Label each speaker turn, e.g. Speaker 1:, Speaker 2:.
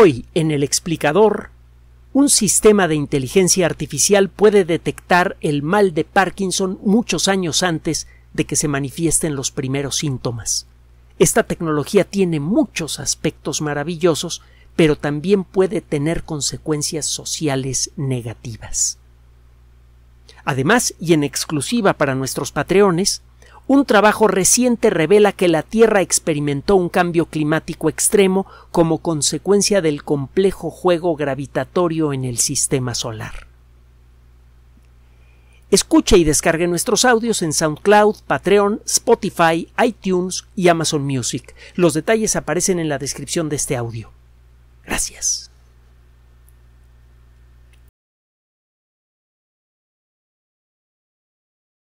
Speaker 1: Hoy, en el explicador, un sistema de inteligencia artificial puede detectar el mal de Parkinson muchos años antes de que se manifiesten los primeros síntomas. Esta tecnología tiene muchos aspectos maravillosos, pero también puede tener consecuencias sociales negativas. Además, y en exclusiva para nuestros patreones, un trabajo reciente revela que la Tierra experimentó un cambio climático extremo como consecuencia del complejo juego gravitatorio en el sistema solar. Escuche y descargue nuestros audios en SoundCloud, Patreon, Spotify, iTunes y Amazon Music. Los detalles aparecen en la descripción de este audio.
Speaker 2: Gracias.